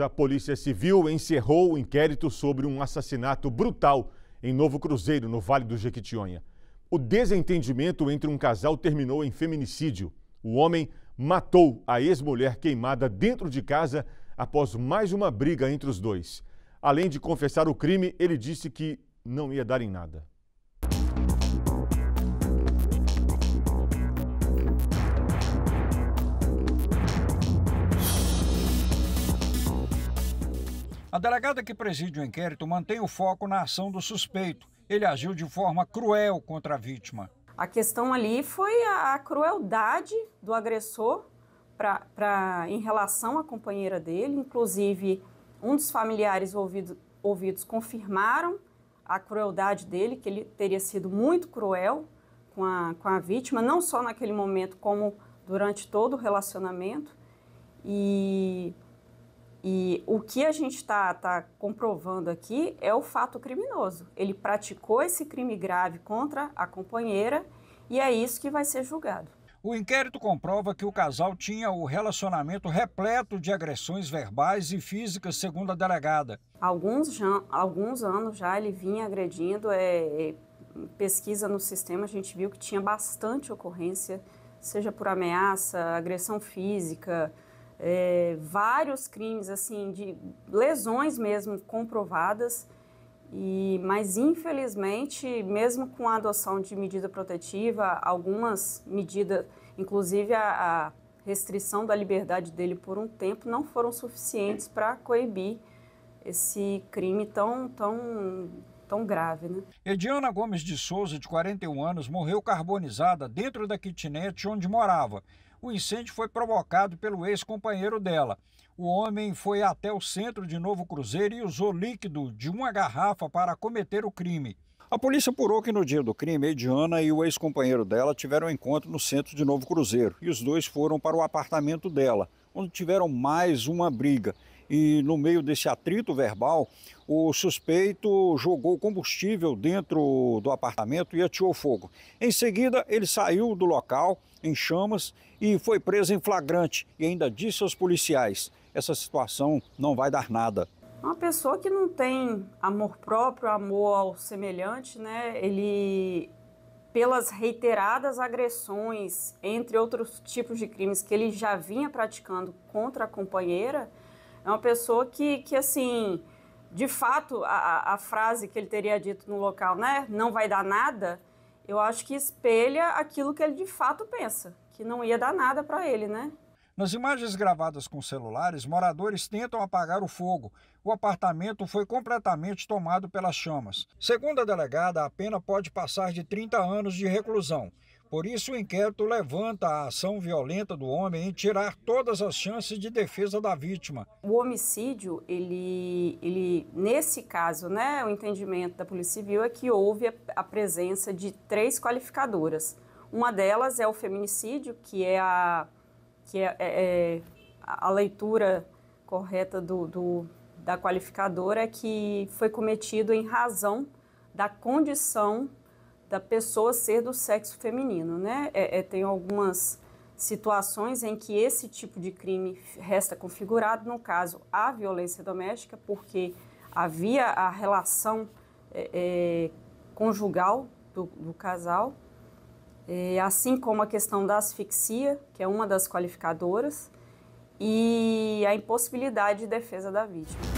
a Polícia Civil encerrou o inquérito sobre um assassinato brutal em Novo Cruzeiro, no Vale do Jequitinhonha. O desentendimento entre um casal terminou em feminicídio. O homem matou a ex-mulher queimada dentro de casa após mais uma briga entre os dois. Além de confessar o crime, ele disse que não ia dar em nada. A delegada que preside o inquérito mantém o foco na ação do suspeito. Ele agiu de forma cruel contra a vítima. A questão ali foi a crueldade do agressor pra, pra, em relação à companheira dele. Inclusive, um dos familiares ouvido, ouvidos confirmaram a crueldade dele, que ele teria sido muito cruel com a, com a vítima, não só naquele momento, como durante todo o relacionamento. E e o que a gente está tá comprovando aqui é o fato criminoso. Ele praticou esse crime grave contra a companheira e é isso que vai ser julgado. O inquérito comprova que o casal tinha o relacionamento repleto de agressões verbais e físicas, segundo a delegada. Alguns, já, alguns anos já ele vinha agredindo. É, é pesquisa no sistema, a gente viu que tinha bastante ocorrência, seja por ameaça, agressão física, é, vários crimes assim de lesões mesmo comprovadas e mas infelizmente mesmo com a adoção de medida protetiva algumas medidas inclusive a, a restrição da liberdade dele por um tempo não foram suficientes para coibir esse crime tão tão tão grave. Né? Ediana Gomes de Souza, de 41 anos, morreu carbonizada dentro da kitnet onde morava. O incêndio foi provocado pelo ex-companheiro dela. O homem foi até o centro de Novo Cruzeiro e usou líquido de uma garrafa para cometer o crime. A polícia apurou que no dia do crime, Ediana e o ex-companheiro dela tiveram um encontro no centro de Novo Cruzeiro e os dois foram para o apartamento dela, onde tiveram mais uma briga e no meio desse atrito verbal, o suspeito jogou combustível dentro do apartamento e atirou fogo. Em seguida, ele saiu do local em chamas e foi preso em flagrante e ainda disse aos policiais: essa situação não vai dar nada. Uma pessoa que não tem amor próprio, amor ao semelhante, né? Ele pelas reiteradas agressões, entre outros tipos de crimes que ele já vinha praticando contra a companheira, é uma pessoa que, que assim, de fato, a, a frase que ele teria dito no local, né? Não vai dar nada, eu acho que espelha aquilo que ele de fato pensa, que não ia dar nada para ele, né? Nas imagens gravadas com celulares, moradores tentam apagar o fogo. O apartamento foi completamente tomado pelas chamas. Segundo a delegada, a pena pode passar de 30 anos de reclusão. Por isso, o inquérito levanta a ação violenta do homem em tirar todas as chances de defesa da vítima. O homicídio, ele, ele nesse caso, né, o entendimento da Polícia Civil é que houve a, a presença de três qualificadoras. Uma delas é o feminicídio, que é a, que é, é, é a leitura correta do, do, da qualificadora, que foi cometido em razão da condição da pessoa ser do sexo feminino, né? É, é, tem algumas situações em que esse tipo de crime resta configurado, no caso, a violência doméstica, porque havia a relação é, é conjugal do, do casal, é, assim como a questão da asfixia, que é uma das qualificadoras, e a impossibilidade de defesa da vítima.